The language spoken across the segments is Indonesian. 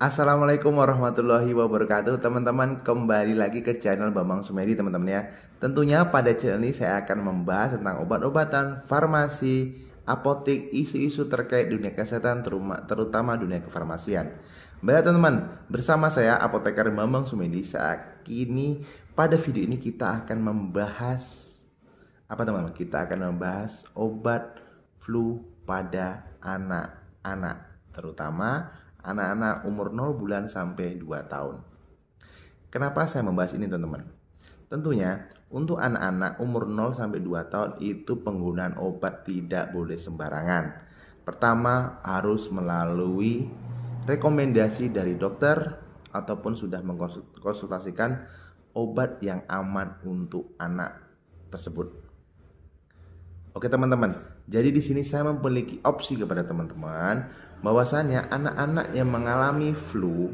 Assalamualaikum warahmatullahi wabarakatuh Teman-teman kembali lagi ke channel Bambang Sumedi teman-teman ya Tentunya pada channel ini saya akan membahas tentang obat-obatan, farmasi, apotek, isu-isu terkait dunia kesehatan terutama dunia kefarmasian Baiklah teman-teman, bersama saya apoteker Bambang Sumedi Saat ini pada video ini kita akan membahas Apa teman-teman? Kita akan membahas obat flu pada anak-anak Terutama anak-anak umur 0 bulan sampai 2 tahun. Kenapa saya membahas ini teman-teman? Tentunya untuk anak-anak umur 0 sampai 2 tahun itu penggunaan obat tidak boleh sembarangan. Pertama harus melalui rekomendasi dari dokter ataupun sudah mengkonsultasikan obat yang aman untuk anak tersebut. Oke teman-teman, jadi di sini saya memiliki opsi kepada teman-teman bahwasanya anak-anak yang mengalami flu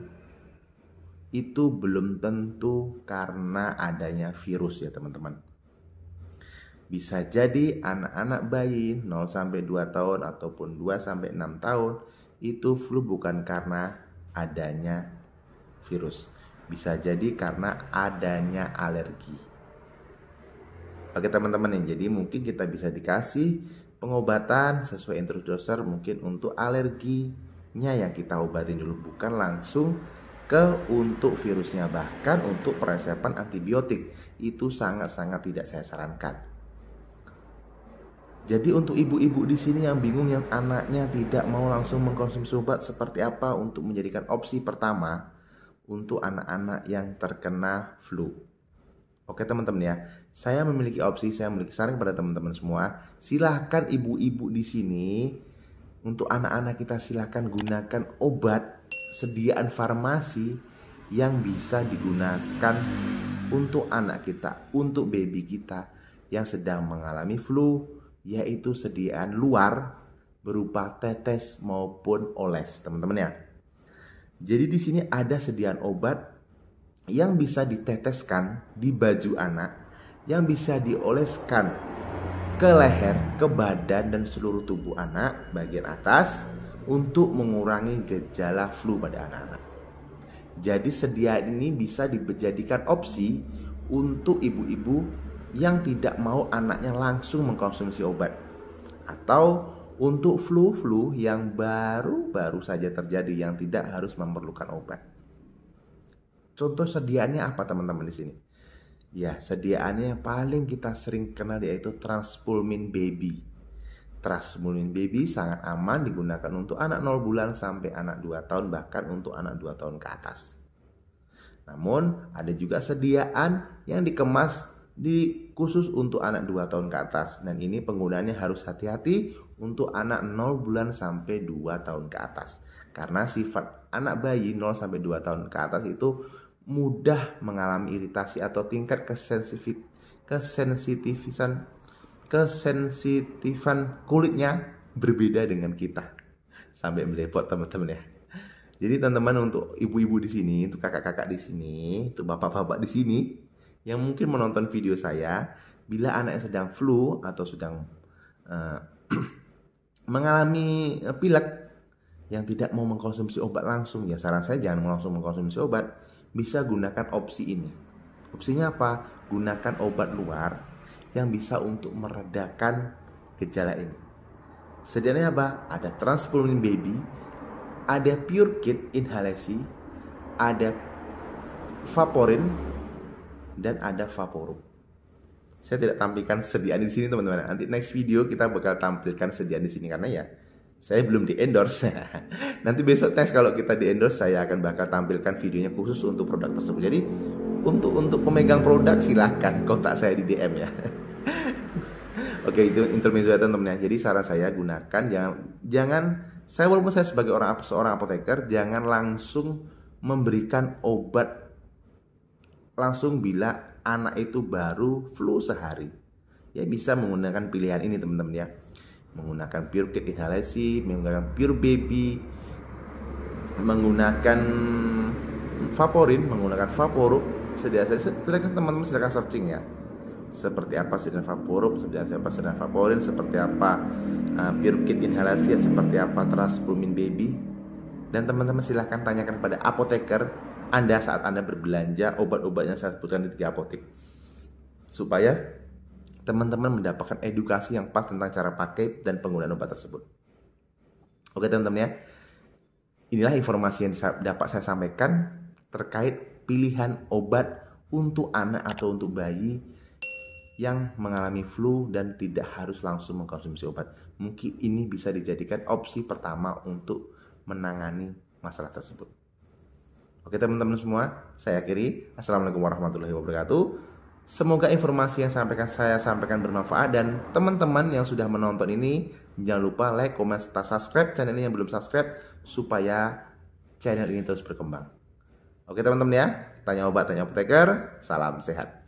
itu belum tentu karena adanya virus ya teman-teman. Bisa jadi anak-anak bayi 0 sampai 2 tahun ataupun 2 sampai 6 tahun itu flu bukan karena adanya virus. Bisa jadi karena adanya alergi bagi teman-teman yang jadi mungkin kita bisa dikasih pengobatan sesuai introducer mungkin untuk alerginya yang kita obatin dulu bukan langsung ke untuk virusnya bahkan untuk peresepan antibiotik itu sangat-sangat tidak saya sarankan. Jadi untuk ibu-ibu di sini yang bingung yang anaknya tidak mau langsung mengkonsumsi obat seperti apa untuk menjadikan opsi pertama untuk anak-anak yang terkena flu. Oke teman-teman ya, saya memiliki opsi, saya memiliki saran kepada teman-teman semua. Silahkan ibu-ibu di sini untuk anak-anak kita silahkan gunakan obat sediaan farmasi yang bisa digunakan untuk anak kita, untuk baby kita yang sedang mengalami flu, yaitu sediaan luar berupa tetes maupun oles, teman-teman ya. Jadi di sini ada sediaan obat yang bisa diteteskan di baju anak, yang bisa dioleskan ke leher, ke badan dan seluruh tubuh anak bagian atas untuk mengurangi gejala flu pada anak-anak. Jadi sedia ini bisa dijadikan opsi untuk ibu-ibu yang tidak mau anaknya langsung mengkonsumsi obat atau untuk flu-flu yang baru-baru saja terjadi yang tidak harus memerlukan obat. Contoh sediaannya apa teman-teman di sini? Ya, sediaannya yang paling kita sering kenal yaitu Transpulmin Baby. Transpulmin Baby sangat aman digunakan untuk anak 0 bulan sampai anak 2 tahun bahkan untuk anak 2 tahun ke atas. Namun ada juga sediaan yang dikemas di khusus untuk anak 2 tahun ke atas dan ini penggunaannya harus hati-hati untuk anak 0 bulan sampai 2 tahun ke atas karena sifat anak bayi 0 sampai 2 tahun ke atas itu mudah mengalami iritasi atau tingkat kesensitif kesensitifisan kesensitifan kulitnya berbeda dengan kita sampai melepot teman-teman ya jadi teman-teman untuk ibu-ibu di sini untuk kakak-kakak di sini untuk bapak-bapak di sini yang mungkin menonton video saya bila anak yang sedang flu atau sedang uh, mengalami eh, pilek yang tidak mau mengkonsumsi obat langsung ya saran saya jangan langsung mengkonsumsi obat bisa gunakan opsi ini. Opsinya apa? Gunakan obat luar yang bisa untuk meredakan gejala ini. Sedianya apa? Ada transpulmin baby, ada pure kit inhalasi, ada vaporin, dan ada vaporum. Saya tidak tampilkan sediaan di sini teman-teman. Nanti next video kita bakal tampilkan sediaan di sini karena ya saya belum di endorse. Nanti besok tes kalau kita di endorse saya akan bakal tampilkan videonya khusus untuk produk tersebut. Jadi untuk untuk pemegang produk silahkan kontak saya di DM ya. Oke itu intermezzo ya teman-teman ya. Jadi saran saya gunakan jangan jangan saya walaupun saya sebagai orang seorang apoteker jangan langsung memberikan obat langsung bila anak itu baru flu sehari. Ya bisa menggunakan pilihan ini teman-teman ya. Menggunakan pure kit inhalasi, menggunakan pure baby, menggunakan Vaporin, menggunakan Vaporub. Sediakan silakan teman-teman silakan searching ya. Seperti apa sedan Vaporub, seperti apa sedan Vaporin, seperti apa uh, Pirukit inhalasi, seperti apa transplumin baby. Dan teman-teman silahkan tanyakan pada apoteker Anda saat Anda berbelanja obat-obat yang saya sebutkan di tiga apotek. Supaya teman-teman mendapatkan edukasi yang pas tentang cara pakai dan penggunaan obat tersebut. Oke teman-teman ya. Inilah informasi yang dapat saya sampaikan terkait pilihan obat untuk anak atau untuk bayi yang mengalami flu dan tidak harus langsung mengkonsumsi obat. Mungkin ini bisa dijadikan opsi pertama untuk menangani masalah tersebut. Oke teman-teman semua, saya akhiri. Assalamualaikum warahmatullahi wabarakatuh. Semoga informasi yang sampaikan saya sampaikan bermanfaat dan teman-teman yang sudah menonton ini jangan lupa like, comment, serta subscribe channel ini yang belum subscribe supaya channel ini terus berkembang. Oke teman-teman ya, tanya obat, tanya apoteker, salam sehat.